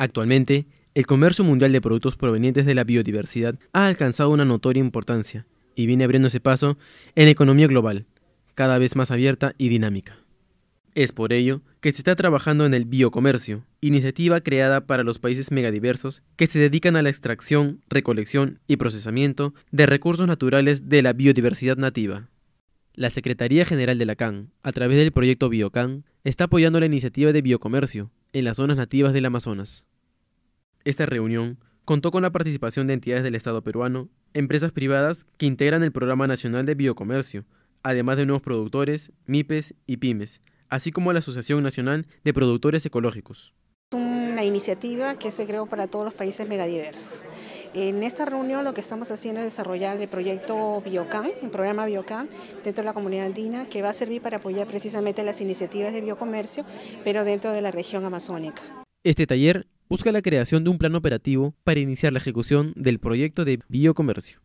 Actualmente, el comercio mundial de productos provenientes de la biodiversidad ha alcanzado una notoria importancia y viene abriéndose paso en economía global, cada vez más abierta y dinámica. Es por ello que se está trabajando en el biocomercio, iniciativa creada para los países megadiversos que se dedican a la extracción, recolección y procesamiento de recursos naturales de la biodiversidad nativa. La Secretaría General de la CAN, a través del proyecto BioCAN, está apoyando la iniciativa de biocomercio en las zonas nativas del Amazonas. Esta reunión contó con la participación de entidades del Estado peruano, empresas privadas que integran el Programa Nacional de Biocomercio, además de nuevos productores, MIPES y PYMES, así como la Asociación Nacional de Productores Ecológicos. Una iniciativa que se creó para todos los países megadiversos. En esta reunión lo que estamos haciendo es desarrollar el proyecto Biocam, el programa Biocam dentro de la comunidad andina, que va a servir para apoyar precisamente las iniciativas de biocomercio, pero dentro de la región amazónica. Este taller busca la creación de un plan operativo para iniciar la ejecución del proyecto de biocomercio.